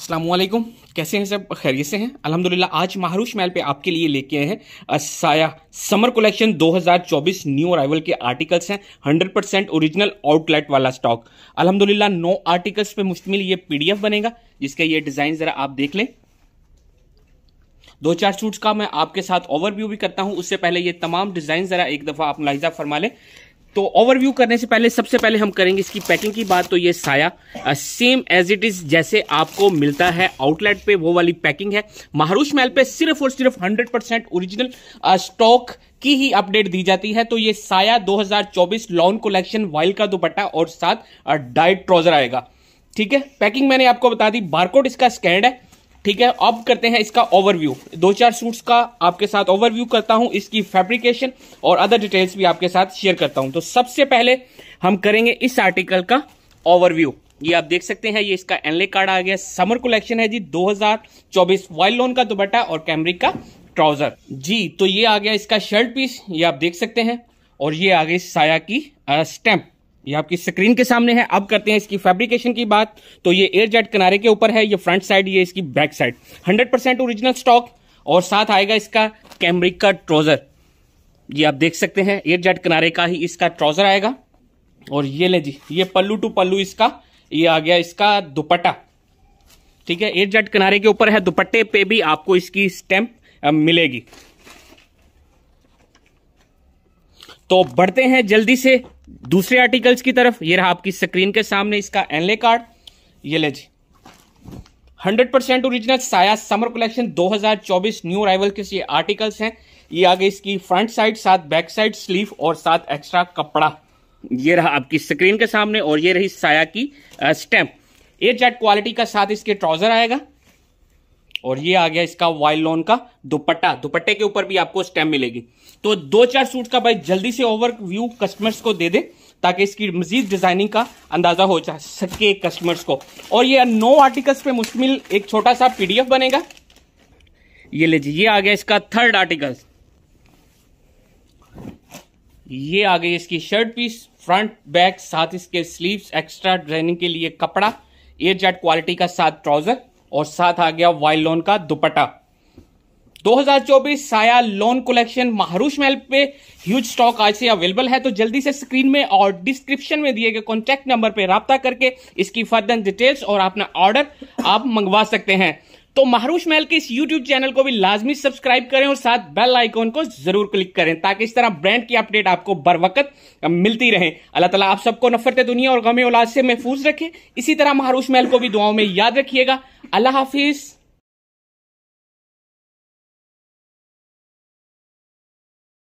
अल्लाम कैसे हैं सब खैरियत से हैं अल्हम्दुलिल्लाह आज माहरूश महल पे आपके लिए लेके आए हैं Saya summer collection 2024 new arrival के आर्टिकल्स हैं 100 परसेंट ओरिजिनल आउटलेट वाला स्टॉक अल्हम्दुलिल्लाह नौ आर्टिकल्स पे मुश्तमिल ये पीडीएफ बनेगा जिसका ये डिज़ाइन ज़रा आप देख लें दो चार सूट्स का मैं आपके साथ ओवरव्यू भी करता हूं उससे पहले ये तमाम डिज़ाइन ज़रा एक दफ़ा आप मुलाजा फरमा लें तो ओवरव्यू करने से पहले सबसे पहले हम करेंगे इसकी पैकिंग की बात तो ये साया सेम एज इट इज जैसे आपको मिलता है आउटलेट पे वो वाली पैकिंग है महारूश महल पे सिर्फ और सिर्फ 100 परसेंट ओरिजिनल स्टॉक की ही अपडेट दी जाती है तो ये साया 2024 लॉन कलेक्शन वाइल का दुपट्टा और साथ डाइट ट्राउजर आएगा ठीक है पैकिंग मैंने आपको बता दी बारकोड इसका स्कैंड है ठीक है अब करते हैं इसका ओवरव्यू दो चार सूट्स का आपके साथ ओवरव्यू करता हूं इसकी फैब्रिकेशन और अदर डिटेल्स भी आपके साथ शेयर करता हूं तो सबसे पहले हम करेंगे इस आर्टिकल का ओवरव्यू ये आप देख सकते हैं ये इसका एनले कार्ड आ गया समर कलेक्शन है जी 2024 वाइल्ड लोन का दुपट्टा और कैमरिक का ट्राउजर जी तो ये आ गया इसका शर्ट पीस ये आप देख सकते हैं और ये आ गई साया की स्टैंप ये आपकी स्क्रीन के सामने है अब करते हैं इसकी फैब्रिकेशन की बात तो ये एयर जेट किनारे के ऊपर है ये फ्रंट साइड ये इसकी back side 100% percent original stock और साथ आएगा इसका कैमरिक का ट्रोजर ये आप देख सकते हैं एयर जेट किनारे का ही इसका ट्राउजर आएगा और ये ले जी ये पल्लू टू पल्लू इसका ये आ गया इसका दुपट्टा ठीक है एयर जेट किनारे के ऊपर है दुपट्टे पे भी आपको इसकी स्टैंप मिलेगी तो बढ़ते हैं जल्दी से दूसरे आर्टिकल्स की तरफ ये रहा आपकी स्क्रीन के सामने इसका एनले कार्ड ये ले जी 100% percent original Saya summer collection 2024 new arrival के ये आर्टिकल्स हैं ये आगे इसकी फ्रंट साइड साथ बैक साइड स्लीव और साथ एक्स्ट्रा कपड़ा ये रहा आपकी स्क्रीन के सामने और ये रही साया की स्टैम्प एयर जेट क्वालिटी का साथ इसके ट्राउजर आएगा और ये आ गया इसका वाइल लोन का दुपट्टा दुपट्टे के ऊपर भी आपको स्टेम मिलेगी तो दो चार सूट का भाई जल्दी से ओवर व्यू कस्टमर्स को दे दे ताकि इसकी मजीद डिजाइनिंग का अंदाजा हो जा सके कस्टमर्स को और ये नौ आर्टिकल्स पे मुश्किल एक छोटा सा पीडीएफ बनेगा ये ले जी ये आ गया इसका थर्ड आर्टिकल ये आ गई इसकी शर्ट पीस फ्रंट बैक साथ इसके स्लीव्स एक्स्ट्रा ड्रेनिंग के लिए कपड़ा एयर जेट क्वालिटी का साथ ट्राउजर और साथ आ गया लोन का दुपट्टा 2024 साया लोन कलेक्शन महारूष महल पे ह्यूज स्टॉक आज से अवेलेबल है तो जल्दी से स्क्रीन में और डिस्क्रिप्शन में दिए गए कॉन्टैक्ट नंबर पे रबता करके इसकी फर्दर डिटेल्स और अपना ऑर्डर आप मंगवा सकते हैं तो महारूष महल के इस YouTube चैनल को भी लाजमी सब्सक्राइब करें और साथ बेल आइकॉन को जरूर क्लिक करें ताकि इस तरह ब्रांड की अपडेट आपको बर वक्त मिलती रहे अल्लाह तला आप सबको नफरत दुनिया और गमे औलाद से महफूज रखे इसी तरह महारूष महल को भी दुआओं में याद रखिएगा अल्लाह हाफिज़